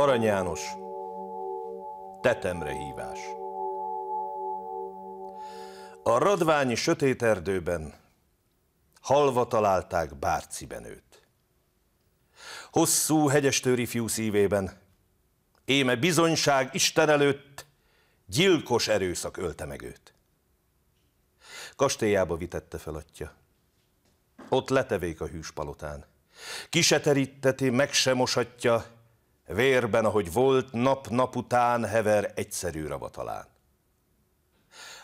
Arany János, tetemre hívás. A radványi sötét erdőben halva találták Bárciben őt. Hosszú hegyestőri fiú szívében, éme bizonyság Isten előtt, gyilkos erőszak ölte meg őt. Kastélyába vitette fel atya. Ott letevék a hűs palotán. Kiseterítteti, meg se moshatja, Vérben, ahogy volt, nap-nap után hever egyszerű ravatalán.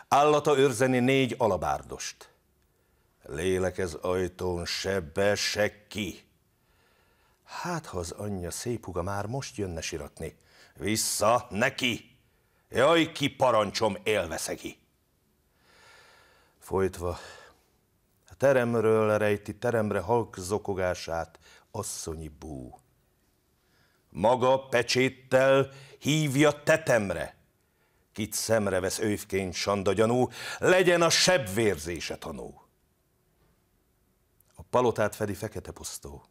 Állata őrzeni négy alabárdost. Lélek ez ajtón sebbe, se ki. Hát, ha az anyja szép huga már most jönne siratni. Vissza, neki! Jaj, ki parancsom, élveszegi! Folytva, a teremről rejti teremre halk zokogását asszonyi bú maga pecséttel hívja tetemre. Kit szemre vesz őfként sanda gyanú, legyen a sebvérzése tanú. A palotát fedi fekete pusztó.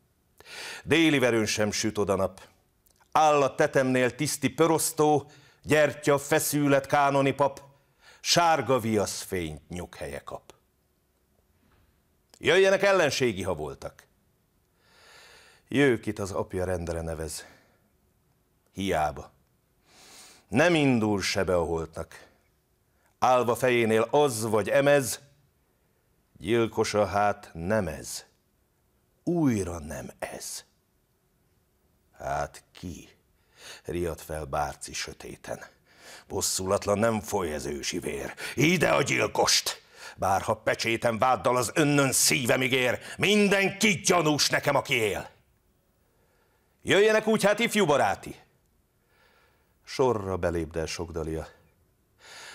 Déli verőn sem süt oda nap. Áll a tetemnél tiszti pörosztó, gyertya, feszület, kánoni pap, sárga fényt nyughelye kap. Jöjjenek ellenségi, ha voltak. itt az apja rendre nevez, hiába. Nem indul sebe a holtnak. Álva fejénél az vagy emez, gyilkos a hát nem ez. Újra nem ez. Hát ki? Riad fel Bárci sötéten. Bosszulatlan nem foly ez ősi vér. Ide a gyilkost! Bárha pecsétem váddal az önnön szívem ígér, mindenki gyanús nekem, aki él. Jöjjenek úgy hát ifjú baráti, sorra belépdel sokdalia.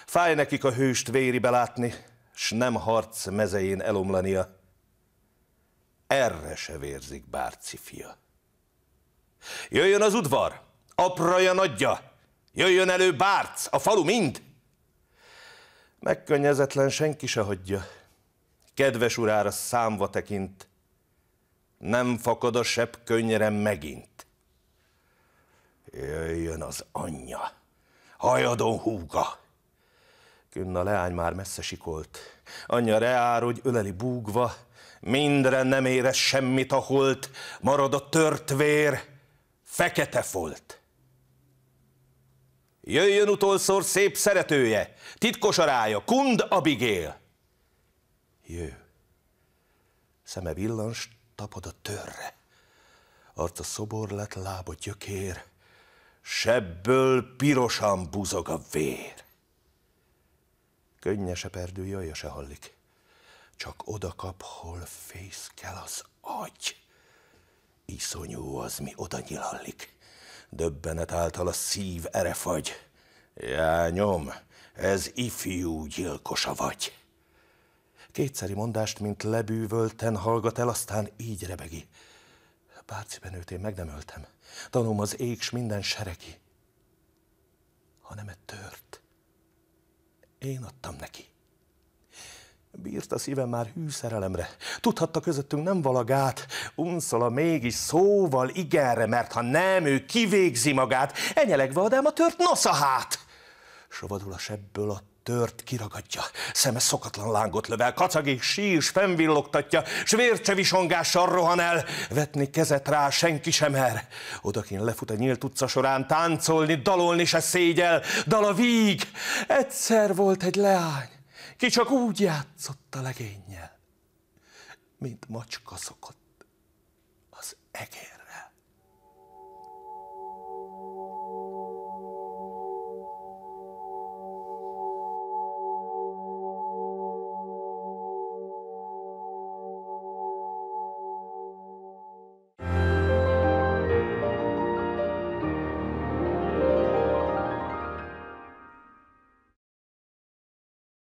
Fáj nekik a hőst véri belátni, s nem harc mezején elomlania. Erre se vérzik Bárci fia. Jöjjön az udvar, apraja nagyja, jöjjön elő Bárc, a falu mind. Megkönnyezetlen senki se hagyja, kedves urára számva tekint, nem fakad a sepp könnyre megint. Jöjjön az anyja! Hajadon húga! Künn a leány már messze sikolt. Anyja reár, hogy öleli búgva, mindre nem ére semmit a holt, marad a tört vér, fekete folt. Jöjjön utolszor szép szeretője, titkos arája, kund abigél. Jő. Szeme villans, tapad a törre, arca szobor lett, lába gyökér, sebből pirosan buzog a vér. Könnyes perdő, jaja se hallik, csak kap, hol fészkel az agy. Iszonyú az, mi oda nyilallik, döbbenet által a szív erefagy. Jányom, ez ifjú gyilkosa vagy. Kétszeri mondást, mint lebűvölten hallgat el, aztán így rebegi. Bárciben őt én meg nem öltem. Tanom az ég s minden seregi. Hanem egy tört. Én adtam neki. Bírt a szívem már hűszerelemre. Tudhatta közöttünk nem valagát. Unszola mégis szóval igenre, mert ha nem, ő kivégzi magát. Enyelegve adám a tört nosza hát. Sovadul a sebből a tört kiragadja, szeme szokatlan lángot lövel, kacagik sír, fennvillogtatja, s vércsevisongással rohan el, vetni kezet rá senki sem mer. Odakin lefut a nyílt utca során, táncolni, dalolni se szégyel, dal a víg. Egyszer volt egy leány, ki csak úgy játszott a legénnyel, mint macska szokott az egész.